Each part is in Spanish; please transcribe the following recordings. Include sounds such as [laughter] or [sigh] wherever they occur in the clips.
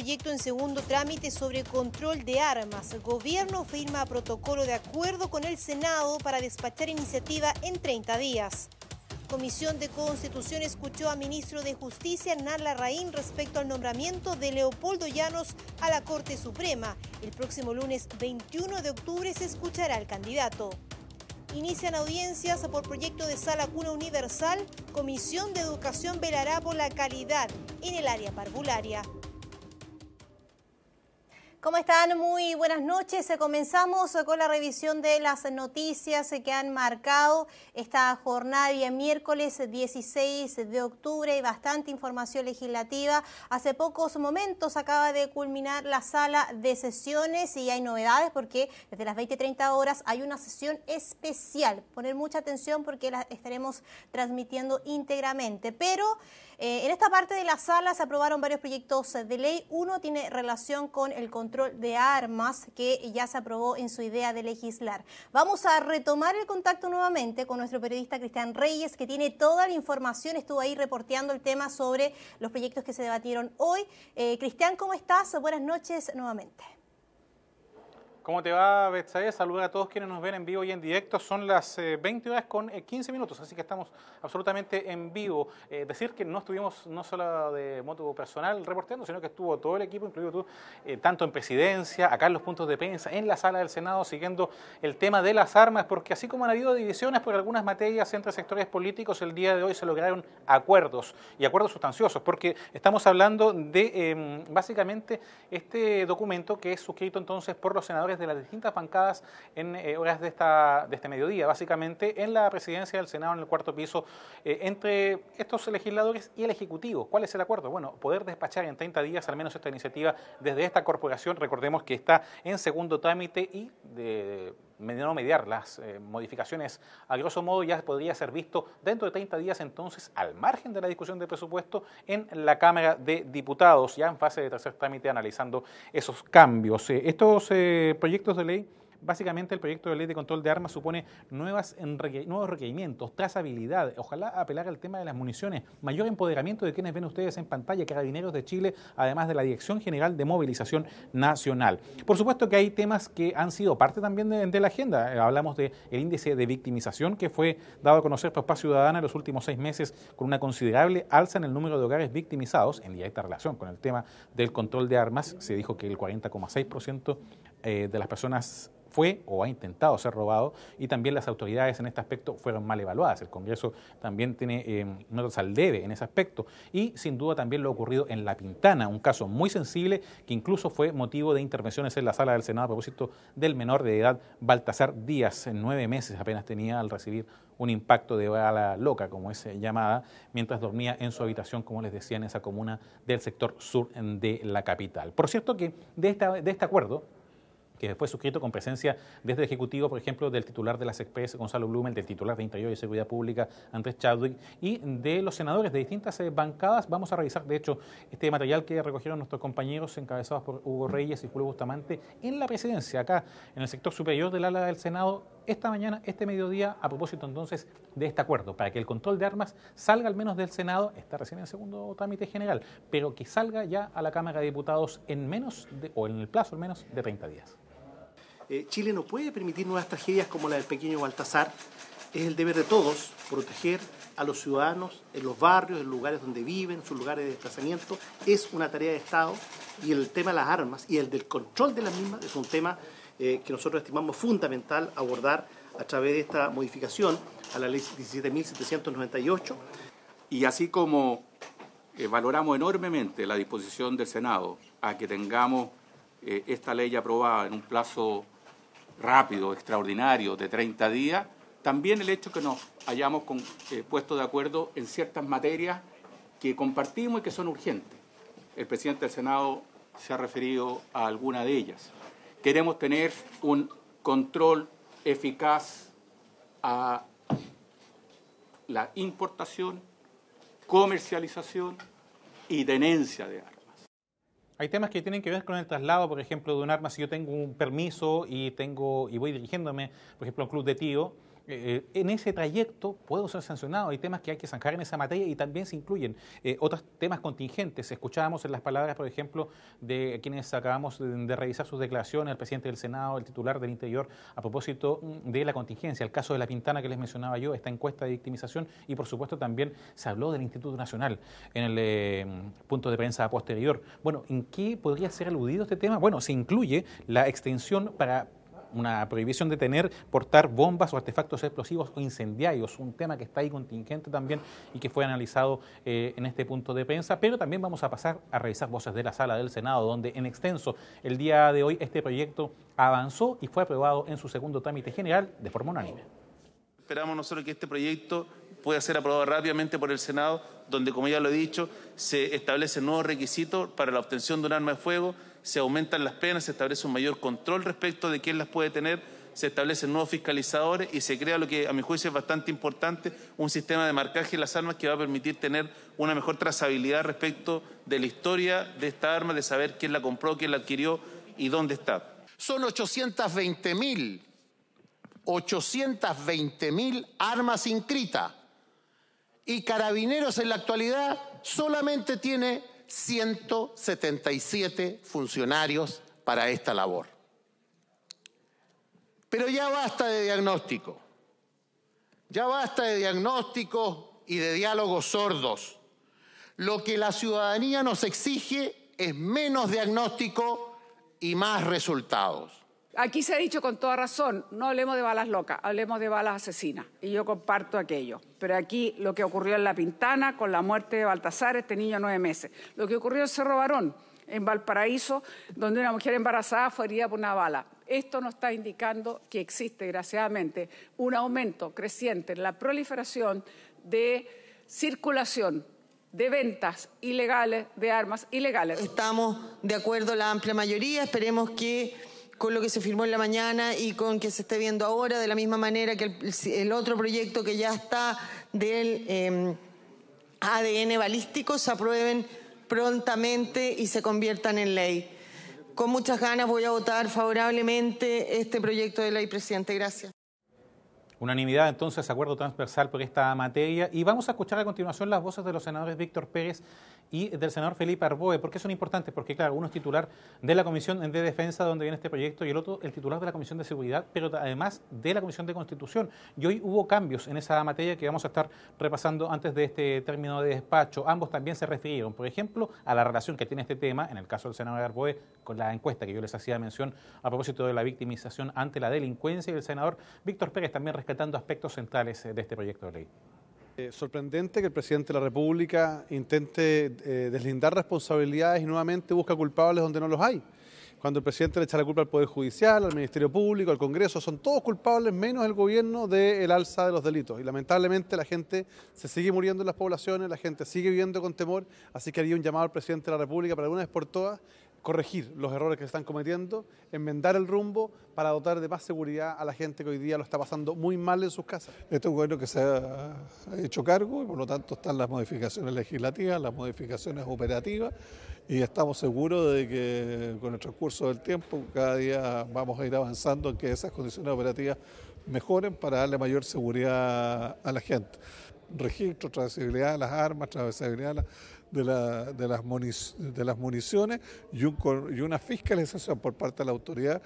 proyecto en segundo trámite sobre control de armas. gobierno firma protocolo de acuerdo con el Senado para despachar iniciativa en 30 días. Comisión de Constitución escuchó a ministro de Justicia Narla Raín respecto al nombramiento de Leopoldo Llanos a la Corte Suprema. El próximo lunes 21 de octubre se escuchará al candidato. Inician audiencias por proyecto de sala cuna universal. Comisión de Educación velará por la calidad en el área parvularia. ¿Cómo están? Muy buenas noches. Eh, comenzamos eh, con la revisión de las noticias eh, que han marcado esta jornada de miércoles 16 de octubre. y bastante información legislativa. Hace pocos momentos acaba de culminar la sala de sesiones y hay novedades porque desde las 20.30 horas hay una sesión especial. Poner mucha atención porque la estaremos transmitiendo íntegramente. Pero eh, en esta parte de la sala se aprobaron varios proyectos de ley. Uno tiene relación con el control de armas que ya se aprobó en su idea de legislar. Vamos a retomar el contacto nuevamente con nuestro periodista Cristian Reyes, que tiene toda la información, estuvo ahí reporteando el tema sobre los proyectos que se debatieron hoy. Eh, Cristian, ¿cómo estás? Buenas noches nuevamente. ¿Cómo te va, Betsabe? Saludar a todos quienes nos ven en vivo y en directo. Son las 20 eh, horas con 15 eh, minutos, así que estamos absolutamente en vivo. Eh, decir que no estuvimos no solo de moto personal reporteando, sino que estuvo todo el equipo, incluido tú, tanto en presidencia, acá en los puntos de prensa, en la sala del Senado, siguiendo el tema de las armas, porque así como han habido divisiones por algunas materias entre sectores políticos, el día de hoy se lograron acuerdos y acuerdos sustanciosos, porque estamos hablando de em, básicamente este documento que es suscrito entonces por los senadores de las distintas bancadas en eh, horas de, esta, de este mediodía, básicamente en la presidencia del Senado, en el cuarto piso, eh, entre estos legisladores y el Ejecutivo. ¿Cuál es el acuerdo? Bueno, poder despachar en 30 días al menos esta iniciativa desde esta corporación. Recordemos que está en segundo trámite y de no mediar las eh, modificaciones, a grosso modo ya podría ser visto dentro de 30 días entonces al margen de la discusión de presupuesto en la Cámara de Diputados, ya en fase de tercer trámite analizando esos cambios. Eh, estos eh, proyectos de ley Básicamente el proyecto de ley de control de armas supone nuevas nuevos requerimientos, trazabilidad, ojalá apelar al tema de las municiones, mayor empoderamiento de quienes ven ustedes en pantalla, Carabineros de Chile, además de la Dirección General de Movilización Nacional. Por supuesto que hay temas que han sido parte también de, la agenda. Eh, hablamos del índice de victimización que fue dado a conocer por Paz Ciudadana en los últimos seis meses con una considerable alza en el número de hogares victimizados en directa relación con el tema del control de armas. Se dijo que el 40,6% eh, de las personas fue o ha intentado ser robado y también las autoridades en este aspecto fueron mal evaluadas. El Congreso también tiene eh, notas al debe en ese aspecto y sin duda también lo ocurrido en La Pintana, un caso muy sensible que incluso fue motivo de intervenciones en la sala del Senado a propósito del menor de edad Baltasar Díaz, en nueve meses apenas tenía al recibir un impacto de bala loca, como es eh, llamada, mientras dormía en su habitación, como les decía, en esa comuna del sector sur de la capital. Por cierto que de, esta, de este acuerdo, que fue suscrito con presencia desde el Ejecutivo, por ejemplo, del titular de las Expres, Gonzalo Blumen, del titular de Interior y Seguridad Pública, Andrés Chadwick, y de los senadores de distintas eh, bancadas. Vamos a revisar, de hecho, este material que recogieron nuestros compañeros encabezados por Hugo Reyes y Julio Bustamante en la presidencia, acá en el sector superior del ala del Senado, esta mañana, este mediodía, a propósito entonces de este acuerdo, para que el control de armas salga al menos del Senado, está recién en segundo trámite general, pero que salga ya a la Cámara de Diputados en menos, o en el plazo al menos, de 30 días. Eh, Chile no puede permitir nuevas tragedias como la del pequeño Baltasar. Es el deber de todos proteger a los ciudadanos en los barrios, en los lugares donde viven, sus lugares de desplazamiento. Es una tarea de Estado y el tema de las armas y el del control de las mismas es un tema eh, que nosotros estimamos fundamental abordar a través de esta modificación a la ley 17.798. Y así como eh, valoramos enormemente la disposición del Senado a que tengamos esta ley aprobada en un plazo rápido, extraordinario, de 30 días, también el hecho que nos hayamos eh, puesto de acuerdo en ciertas materias que compartimos y que son urgentes. El presidente del Senado se ha referido a alguna de ellas. Queremos tener un control eficaz a la importación, comercialización y tenencia de armas. Hay temas que tienen que ver con el traslado, por ejemplo, de un arma. Si yo tengo un permiso y tengo y voy dirigiéndome, por ejemplo, a un club de tío, eh, eh, en ese trayecto puedo ser sancionado. Hay temas que hay que zanjar en esa materia y también se incluyen eh, otros temas contingentes. Escuchábamos en las palabras, por ejemplo, de quienes acabamos de, revisar sus declaraciones, el presidente del Senado, el titular del Interior, a propósito de la contingencia. El caso de la Pintana que les mencionaba yo, esta encuesta de victimización y, por supuesto, también se habló del Instituto Nacional en el punto de prensa posterior. Bueno, ¿en qué podría ser aludido este tema? Bueno, se incluye la extensión para una prohibición de tener, portar bombas o artefactos explosivos o incendiarios, un tema que está ahí contingente también y que fue analizado eh, en este punto de prensa, pero también vamos a pasar a revisar voces de la sala del Senado, donde en extenso el día de hoy este proyecto avanzó y fue aprobado en su segundo trámite general de forma unánime. Esperamos nosotros que este proyecto pueda ser aprobado rápidamente por el Senado, donde, como ya lo he dicho, se establecen nuevos requisitos para la obtención de un arma de fuego, se aumentan las penas, se establece un mayor control respecto de quién las puede tener, se establecen nuevos fiscalizadores y se crea lo que a mi juicio es bastante importante, un sistema de marcaje de las armas que va a permitir tener una mejor trazabilidad respecto de la historia de esta arma, de saber quién la compró, quién la adquirió y dónde está. Son 820 mil 820 mil armas inscritas y Carabineros en la actualidad solamente tiene 177 funcionarios para esta labor. Pero ya basta de diagnóstico, ya basta de diagnóstico y de diálogos sordos. Lo que la ciudadanía nos exige es menos diagnóstico y más resultados. Aquí se ha dicho con toda razón, no hablemos de balas locas, hablemos de balas asesinas. Y yo comparto aquello. Pero aquí lo que ocurrió en La Pintana, con la muerte de Baltasar, este niño nueve meses. Lo que ocurrió en Cerro Barón, en Valparaíso, donde una mujer embarazada fue herida por una bala. Esto nos está indicando que existe, desgraciadamente, un aumento creciente en la proliferación de circulación de ventas ilegales de armas ilegales. Estamos de acuerdo la amplia mayoría, esperemos que con lo que se firmó en la mañana y con que se esté viendo ahora, de la misma manera que el, otro proyecto que ya está del em, ADN balístico se aprueben prontamente y se conviertan en ley. Con muchas ganas voy a votar favorablemente este proyecto de ley, presidente. Gracias. Unanimidad entonces, acuerdo transversal por esta materia. Y vamos a escuchar a continuación las voces de los senadores Víctor Pérez y del senador Felipe Arboe. ¿Por qué son importantes? Porque, claro, uno es titular de la Comisión de Defensa, donde viene este proyecto, y el otro el titular de la Comisión de Seguridad, pero además de la Comisión de Constitución. Y hoy hubo cambios en esa materia que vamos a estar repasando antes de este término de despacho. Ambos también se refirieron, por ejemplo, a la relación que tiene este tema, en el caso del senador Arboe, con la encuesta que yo les hacía mención a propósito de la victimización ante la delincuencia, y el senador Víctor Pérez también respetando aspectos centrales eh, de este proyecto de ley. Eh, sorprendente que el presidente de la República intente eh, deslindar responsabilidades y nuevamente busca culpables donde no los hay. Cuando el presidente le echa la culpa al Poder Judicial, al Ministerio Público, al Congreso, son todos culpables menos el gobierno del alza de los delitos. Y lamentablemente la gente se sigue muriendo en las poblaciones, la gente sigue viviendo con temor, así que haría un llamado al presidente de la República para una vez por todas corregir los errores que se están cometiendo, enmendar el rumbo para dotar de más seguridad a la gente que hoy día lo está pasando muy mal en sus casas. Este es un gobierno que se ha hecho cargo y por lo tanto están las modificaciones legislativas, las modificaciones operativas y estamos seguros de que con el transcurso del tiempo cada día vamos a ir avanzando en que esas condiciones operativas mejoren para darle mayor seguridad a la gente. Registro, trazabilidad de las armas, trazabilidad de, las, municiones y, una fiscalización por parte de la autoridad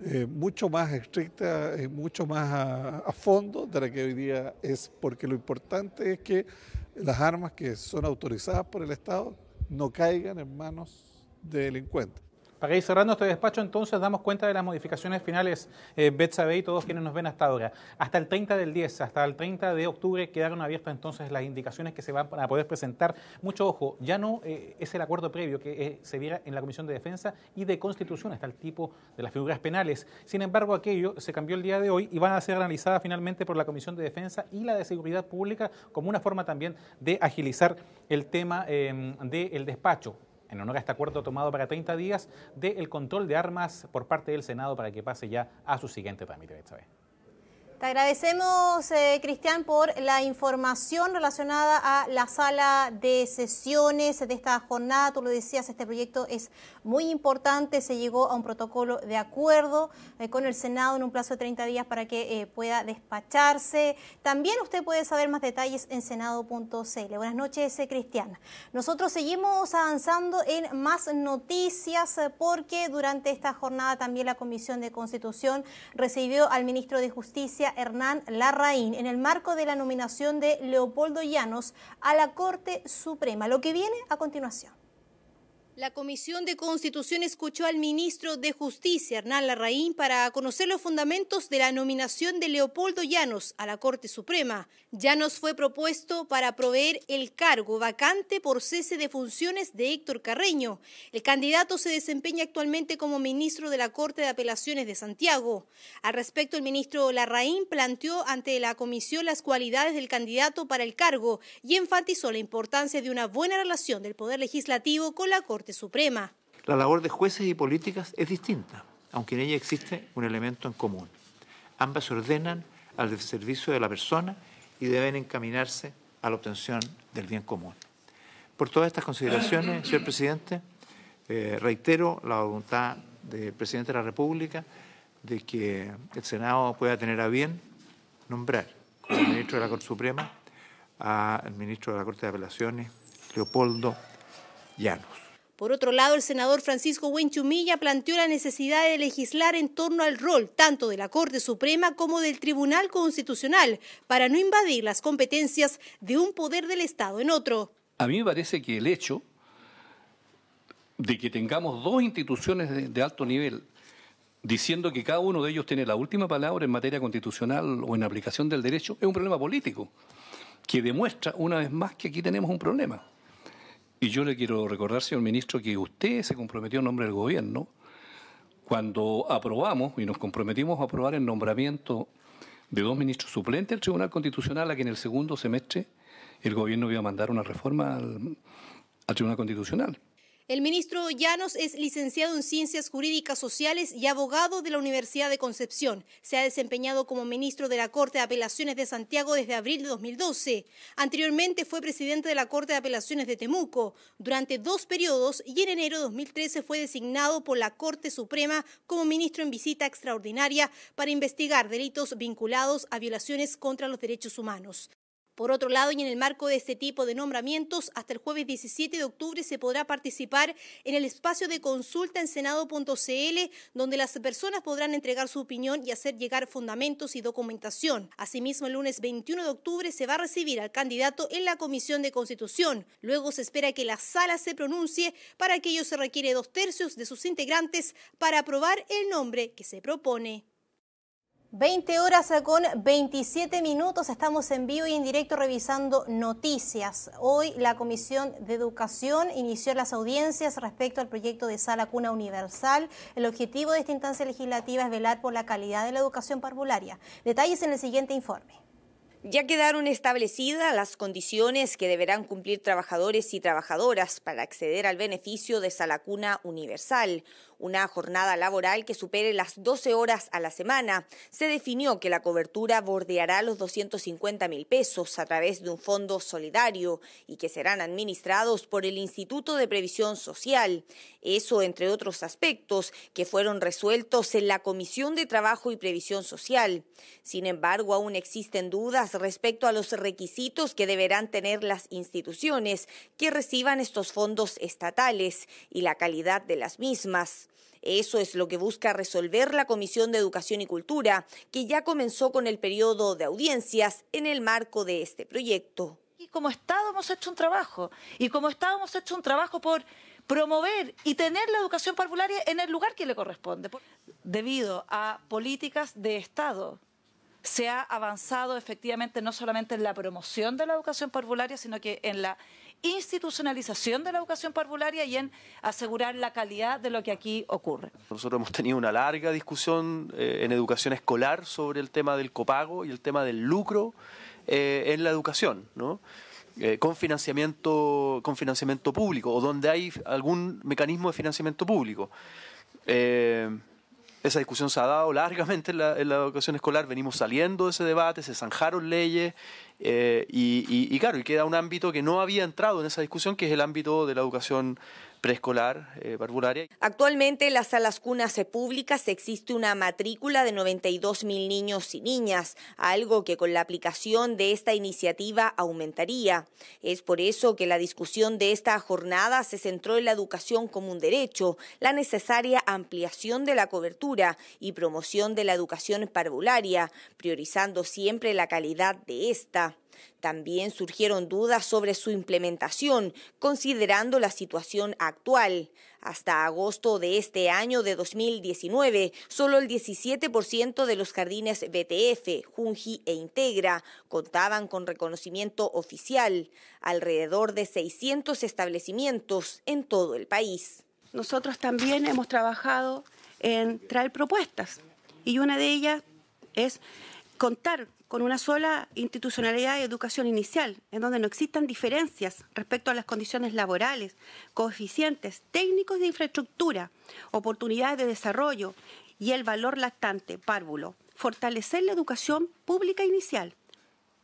eh, mucho más estricta, y mucho más a fondo de la que hoy día es, porque lo importante es que las armas que son autorizadas por el Estado no caigan en manos de delincuentes. Para ir cerrando este despacho, entonces damos cuenta de las modificaciones finales, eh, y todos quienes nos ven hasta ahora. Hasta el 30 del 10, hasta el 30 de octubre quedaron abiertas entonces las indicaciones que se van a poder presentar. Mucho ojo, ya no eh, es el acuerdo previo que eh, se viera en la Comisión de Defensa y de Constitución, hasta el tipo de las figuras penales. Sin embargo, aquello se cambió el día de hoy y van a ser analizadas finalmente por la Comisión de Defensa y la de Seguridad Pública como una forma también de agilizar el tema eh, del despacho en honor a este acuerdo tomado para 30 días del el control de armas por parte del Senado para que pase ya a su siguiente trámite, te agradecemos, eh, Cristian, por la información relacionada a la sala de sesiones de esta jornada. Tú lo decías, este proyecto es muy importante. Se llegó a un protocolo de acuerdo eh, con el Senado en un plazo de 30 días para que eh, pueda despacharse. También usted puede saber más detalles en senado.cl. Buenas noches, Cristian. Nosotros seguimos avanzando en más noticias porque durante esta jornada también la Comisión de Constitución recibió al ministro de Justicia Hernán Larraín en el marco de la nominación de Leopoldo Llanos a la Corte Suprema, lo que viene a continuación. La Comisión de Constitución escuchó al ministro de Justicia, Hernán Larraín, para conocer los fundamentos de la nominación de Leopoldo Llanos a la Corte Suprema. Llanos fue propuesto para proveer el cargo vacante por cese de funciones de Héctor Carreño. El candidato se desempeña actualmente como ministro de la Corte de Apelaciones de Santiago. Al respecto, el ministro Larraín planteó ante la Comisión las cualidades del candidato para el cargo y enfatizó la importancia de una buena relación del Poder Legislativo con la Corte Suprema. La labor de jueces y políticas es distinta, aunque en ella existe un elemento en común. Ambas se ordenan al servicio de la persona y deben encaminarse a la obtención del bien común. Por todas estas consideraciones, [clears throat] señor presidente, eh, reitero la voluntad del presidente de la República de que el Senado pueda tener a bien nombrar como ministro de la Corte Suprema al ministro de la Corte de Apelaciones, Leopoldo Llanos. Por otro lado, el senador Francisco Huenchumilla planteó la necesidad de legislar en torno al rol tanto de la Corte Suprema como del Tribunal Constitucional para no invadir las competencias de un poder del Estado en otro. A mí me parece que el hecho de que tengamos dos instituciones de alto nivel diciendo que cada uno de ellos tiene la última palabra en materia constitucional o en aplicación del derecho es un problema político que demuestra una vez más que aquí tenemos un problema. Y yo le quiero recordar, señor ministro, que usted se comprometió en nombre del gobierno cuando aprobamos y nos comprometimos a aprobar el nombramiento de dos ministros suplentes del Tribunal Constitucional a que en el segundo semestre el gobierno iba a mandar una reforma al Tribunal Constitucional. El ministro Llanos es licenciado en Ciencias Jurídicas Sociales y abogado de la Universidad de Concepción. Se ha desempeñado como ministro de la Corte de Apelaciones de Santiago desde abril de 2012. Anteriormente fue presidente de la Corte de Apelaciones de Temuco durante dos periodos y en enero de 2013 fue designado por la Corte Suprema como ministro en visita extraordinaria para investigar delitos vinculados a violaciones contra los derechos humanos. Por otro lado, y en el marco de este tipo de nombramientos, hasta el jueves 17 de octubre se podrá participar en el espacio de consulta en senado.cl, donde las personas podrán entregar su opinión y hacer llegar fundamentos y documentación. Asimismo, el lunes 21 de octubre se va a recibir al candidato en la Comisión de Constitución. Luego se espera que la sala se pronuncie. Para ello se requiere dos tercios de sus integrantes para aprobar el nombre que se propone. 20 horas con 27 minutos, estamos en vivo y en directo revisando noticias. Hoy la Comisión de Educación inició las audiencias respecto al proyecto de Sala Cuna Universal. El objetivo de esta instancia legislativa es velar por la calidad de la educación parvularia. Detalles en el siguiente informe. Ya quedaron establecidas las condiciones que deberán cumplir trabajadores y trabajadoras para acceder al beneficio de sala cuna Universal, una jornada laboral que supere las 12 horas a la semana. Se definió que la cobertura bordeará los 250 mil pesos a través de un fondo solidario y que serán administrados por el Instituto de Previsión Social. Eso, entre otros aspectos, que fueron resueltos en la Comisión de Trabajo y Previsión Social. Sin embargo, aún existen dudas respecto a los requisitos que deberán tener las instituciones que reciban estos fondos estatales y la calidad de las mismas. Eso es lo que busca resolver la Comisión de Educación y Cultura, que ya comenzó con el periodo de audiencias en el marco de este proyecto. Y como Estado hemos hecho un trabajo, y como Estado hemos hecho un trabajo por promover y tener la educación parvularia en el lugar que le corresponde. Debido a políticas de Estado, se ha avanzado efectivamente no solamente en la promoción de la educación parvularia, sino que en la institucionalización de la educación parvularia y en asegurar la calidad de lo que aquí ocurre. Nosotros hemos tenido una larga discusión eh, en educación escolar sobre el tema del copago y el tema del lucro eh, en la educación, ¿no? Eh, con financiamiento con financiamiento público o donde hay algún mecanismo de financiamiento público. Esa discusión se ha dado largamente en la, educación escolar, venimos saliendo de ese debate, se zanjaron leyes eh, y, y, claro, y queda un ámbito que no había entrado en esa discusión, que es el ámbito de la educación preescolar eh, parvularia. Actualmente en las salas cunas públicas existe una matrícula de 92 mil niños y niñas, algo que con la aplicación de esta iniciativa aumentaría. Es por eso que la discusión de esta jornada se centró en la educación como un derecho, la necesaria ampliación de la cobertura y promoción de la educación parvularia, priorizando siempre la calidad de esta. También surgieron dudas sobre su implementación, considerando la situación actual. Hasta agosto de este año de 2019, solo el 17% de los jardines BTF, Junji e Integra contaban con reconocimiento oficial, alrededor de 600 establecimientos en todo el país. Nosotros también hemos trabajado en traer propuestas y una de ellas es contar con una sola institucionalidad de educación inicial, en donde no existan diferencias respecto a las condiciones laborales, coeficientes técnicos de infraestructura, oportunidades de desarrollo y el valor lactante, párvulo. Fortalecer la educación pública inicial.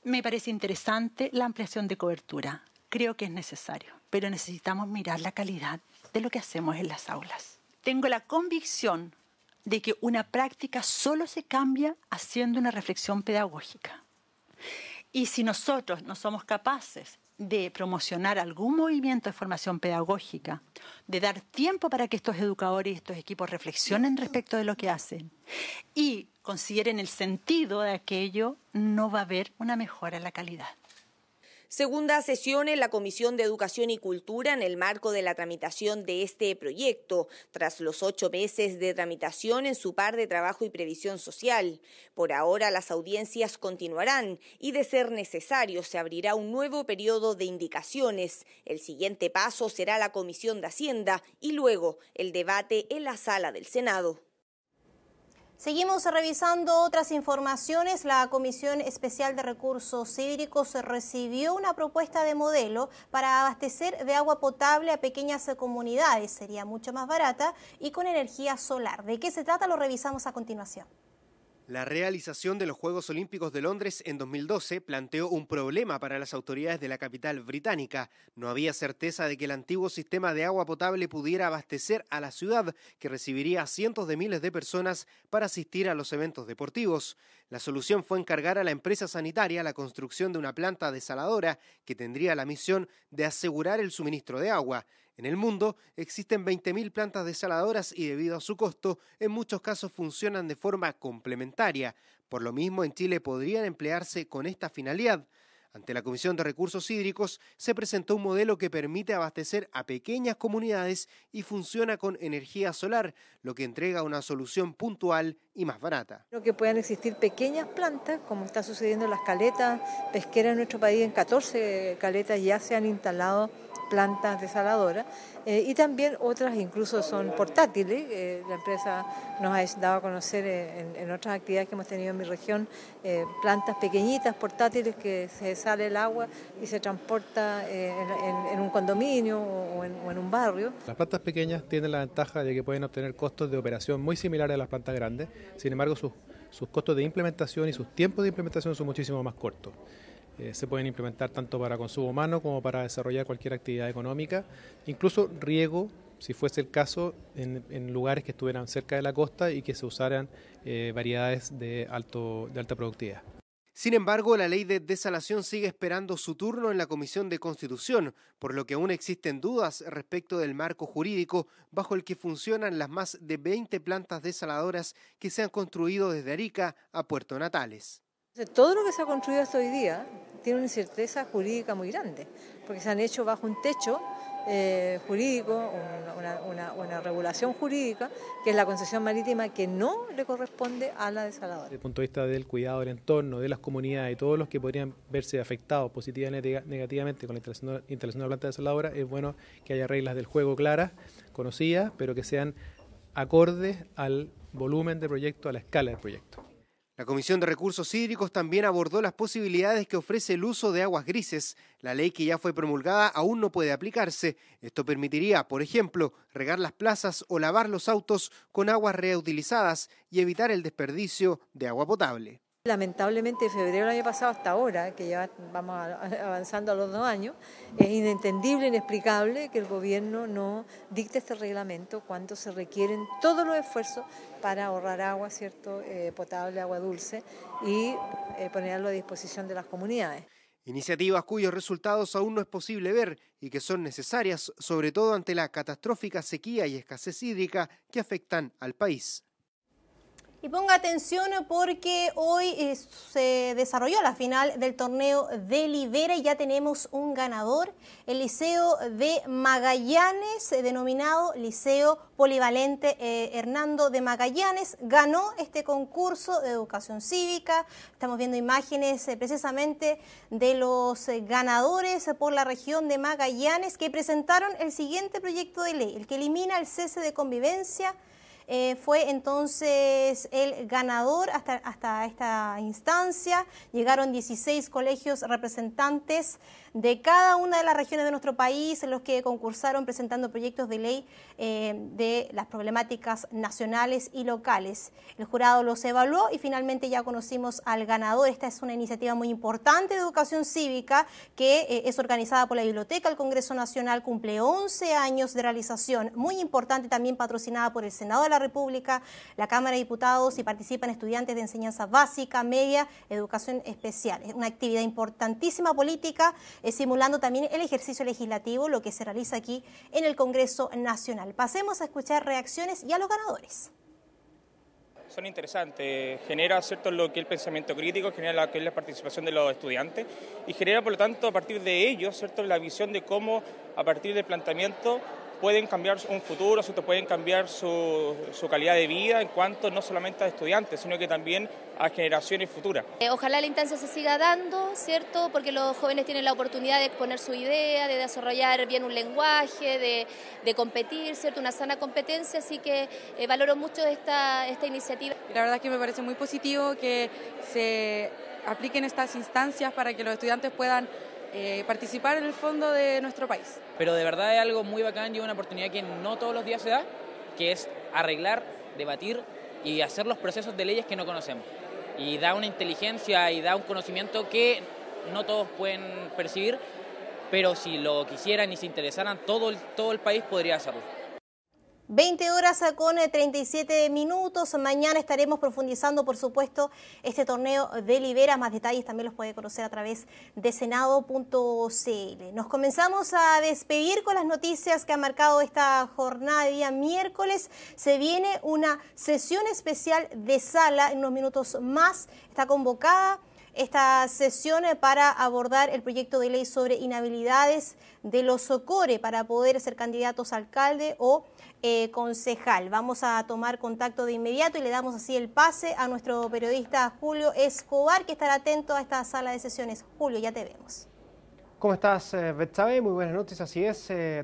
Me parece interesante la ampliación de cobertura. Creo que es necesario, pero necesitamos mirar la calidad de lo que hacemos en las aulas. Tengo la convicción de que una práctica solo se cambia haciendo una reflexión pedagógica. Y si nosotros no somos capaces de promocionar algún movimiento de formación pedagógica, de dar tiempo para que estos educadores y estos equipos reflexionen respecto de lo que hacen y consideren el sentido de aquello, no va a haber una mejora en la calidad. Segunda sesión en la Comisión de Educación y Cultura en el marco de la tramitación de este proyecto, tras los ocho meses de tramitación en su par de trabajo y previsión social. Por ahora las audiencias continuarán y de ser necesario se abrirá un nuevo periodo de indicaciones. El siguiente paso será la Comisión de Hacienda y luego el debate en la sala del Senado. Seguimos revisando otras informaciones. La Comisión Especial de Recursos Hídricos recibió una propuesta de modelo para abastecer de agua potable a pequeñas comunidades. Sería mucho más barata y con energía solar. ¿De qué se trata? Lo revisamos a continuación. La realización de los Juegos Olímpicos de Londres en 2012 planteó un problema para las autoridades de la capital británica. No había certeza de que el antiguo sistema de agua potable pudiera abastecer a la ciudad, que recibiría a cientos de miles de personas para asistir a los eventos deportivos. La solución fue encargar a la empresa sanitaria la construcción de una planta desaladora que tendría la misión de asegurar el suministro de agua. En el mundo existen 20.000 plantas desaladoras y debido a su costo, en muchos casos funcionan de forma complementaria. Por lo mismo, en Chile podrían emplearse con esta finalidad. Ante la Comisión de Recursos Hídricos se presentó un modelo que permite abastecer a pequeñas comunidades y funciona con energía solar, lo que entrega una solución puntual y más barata. Que puedan existir pequeñas plantas, como está sucediendo en las caletas pesqueras en nuestro país, en 14 caletas ya se han instalado plantas desaladoras eh, y también otras incluso son portátiles. Eh, la empresa nos ha dado a conocer eh, en, otras actividades que hemos tenido en mi región plantas pequeñitas, portátiles, que se sale el agua y se transporta en, un condominio o, en, un barrio. Las plantas pequeñas tienen la ventaja de que pueden obtener costos de operación muy similares a las plantas grandes, sin embargo sus costos de implementación y sus tiempos de implementación son muchísimo más cortos. Eh, se pueden implementar tanto para consumo humano como para desarrollar cualquier actividad económica, incluso riego, si fuese el caso, en, lugares que estuvieran cerca de la costa y que se usaran eh, variedades de, alto, de alta productividad. Sin embargo, la ley de desalación sigue esperando su turno en la Comisión de Constitución, por lo que aún existen dudas respecto del marco jurídico bajo el que funcionan las más de 20 plantas desaladoras que se han construido desde Arica a Puerto Natales. Todo lo que se ha construido hasta hoy día tiene una incerteza jurídica muy grande, porque se han hecho bajo un techo eh, jurídico, una, regulación jurídica, que es la concesión marítima que no le corresponde a la desaladora. Desde el punto de vista del cuidado del entorno, de las comunidades, y todos los que podrían verse afectados positivamente o negativamente con la instalación de la planta de desaladora, es bueno que haya reglas del juego claras, conocidas, pero que sean acordes al volumen del proyecto, a la escala del proyecto. La Comisión de Recursos Hídricos también abordó las posibilidades que ofrece el uso de aguas grises. La ley que ya fue promulgada aún no puede aplicarse. Esto permitiría, por ejemplo, regar las plazas o lavar los autos con aguas reutilizadas y evitar el desperdicio de agua potable. Lamentablemente, de febrero del año pasado hasta ahora, que ya vamos avanzando a los dos años, es inentendible, inexplicable que el gobierno no dicte este reglamento cuando se requieren todos los esfuerzos para ahorrar agua, ¿cierto? Eh, potable, agua dulce y eh, ponerlo a disposición de las comunidades. Iniciativas cuyos resultados aún no es posible ver y que son necesarias, sobre todo ante la catastrófica sequía y escasez hídrica que afectan al país. Y ponga atención porque hoy eh, se desarrolló la final del torneo de Libera y ya tenemos un ganador, el Liceo de Magallanes, denominado Liceo Polivalente eh, Hernando de Magallanes, ganó este concurso de educación cívica. Estamos viendo imágenes eh, precisamente de los ganadores por la región de Magallanes que presentaron el siguiente proyecto de ley, el que elimina el cese de convivencia eh, fue entonces el ganador hasta, hasta esta instancia. Llegaron 16 colegios representantes de cada una de las regiones de nuestro país, en los que concursaron presentando proyectos de ley eh, de las problemáticas nacionales y locales. El jurado los evaluó y finalmente ya conocimos al ganador. Esta es una iniciativa muy importante de educación cívica que eh, es organizada por la Biblioteca del Congreso Nacional, cumple 11 años de realización, muy importante también patrocinada por el Senado de la República, la Cámara de Diputados y participan estudiantes de enseñanza básica, media, educación especial. Es una actividad importantísima política simulando también el ejercicio legislativo, lo que se realiza aquí en el Congreso Nacional. Pasemos a escuchar reacciones y a los ganadores son interesantes, genera cierto lo que es el pensamiento crítico, genera lo que es la participación de los estudiantes y genera por lo tanto a partir de ellos cierto la visión de cómo a partir del planteamiento pueden cambiar un futuro, te pueden cambiar su, calidad de vida en cuanto no solamente a estudiantes, sino que también a generaciones futuras. Eh, ojalá la instancia se siga dando, ¿cierto? Porque los jóvenes tienen la oportunidad de exponer su idea, de desarrollar bien un lenguaje, de, competir, ¿cierto? Una sana competencia, así que eh, valoro mucho esta, esta iniciativa. La verdad es que me parece muy positivo que se apliquen estas instancias para que los estudiantes puedan eh, participar en el fondo de nuestro país. Pero de verdad es algo muy bacán y una oportunidad que no todos los días se da, que es arreglar, debatir y hacer los procesos de leyes que no conocemos. Y da una inteligencia y da un conocimiento que no todos pueden percibir, pero si lo quisieran y se interesaran, todo el, todo el país podría hacerlo. 20 horas con 37 eh, minutos. Mañana estaremos profundizando, por supuesto, este torneo de Libera. Más detalles también los puede conocer a través de senado.cl. Nos comenzamos a despedir con las noticias que ha marcado esta jornada de día miércoles. Se viene una sesión especial de sala en unos minutos más. Está convocada esta sesión eh, para abordar el proyecto de ley sobre inhabilidades de los socores para poder ser candidatos a alcalde o eh, concejal. Vamos a tomar contacto de inmediato y le damos así el pase a nuestro periodista Julio Escobar, que estará atento a esta sala de sesiones. Julio, ya te vemos. ¿Cómo estás, eh, Betsabe? Muy buenas noches, así es. Eh,